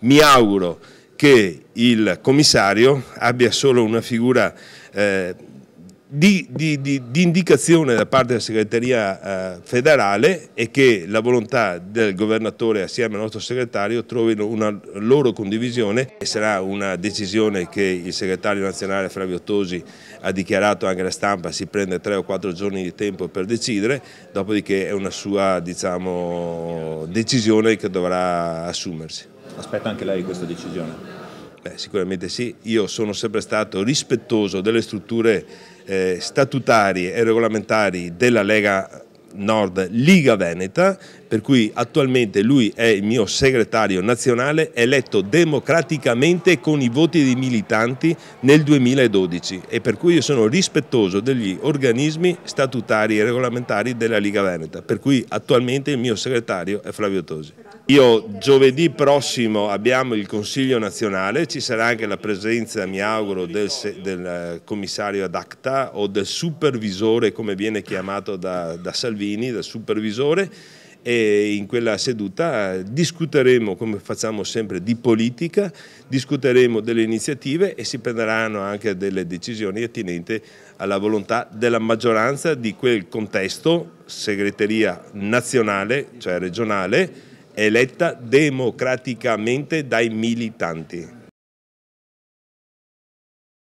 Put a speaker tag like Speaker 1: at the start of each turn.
Speaker 1: Mi auguro che il commissario abbia solo una figura eh, di, di, di, di, indicazione da parte della segreteria eh, federale e che la volontà del governatore assieme al nostro segretario trovino una loro condivisione e sarà una decisione che il segretario nazionale Flavio Tosi ha dichiarato anche alla stampa, si prende tre o quattro giorni di tempo per decidere, dopodiché è una sua diciamo, decisione che dovrà assumersi aspetta anche lei questa decisione? Beh, sicuramente sì, io sono sempre stato rispettoso delle strutture eh, statutarie e regolamentari della Lega Nord Liga Veneta, per cui attualmente lui è il mio segretario nazionale eletto democraticamente con i voti dei militanti nel 2012 e per cui io sono rispettoso degli organismi statutari e regolamentari della Liga Veneta, per cui attualmente il mio segretario è Flavio Tosi. Io giovedì prossimo abbiamo il Consiglio nazionale, ci sarà anche la presenza, mi auguro, del, del eh, commissario ad acta o del supervisore, come viene chiamato da, da Salvini, del supervisore, e in quella seduta eh, discuteremo, come facciamo sempre, di politica, discuteremo delle iniziative e si prenderanno anche delle decisioni attinenti alla volontà della maggioranza di quel contesto, segreteria nazionale, cioè regionale, eletta democraticamente dai militanti.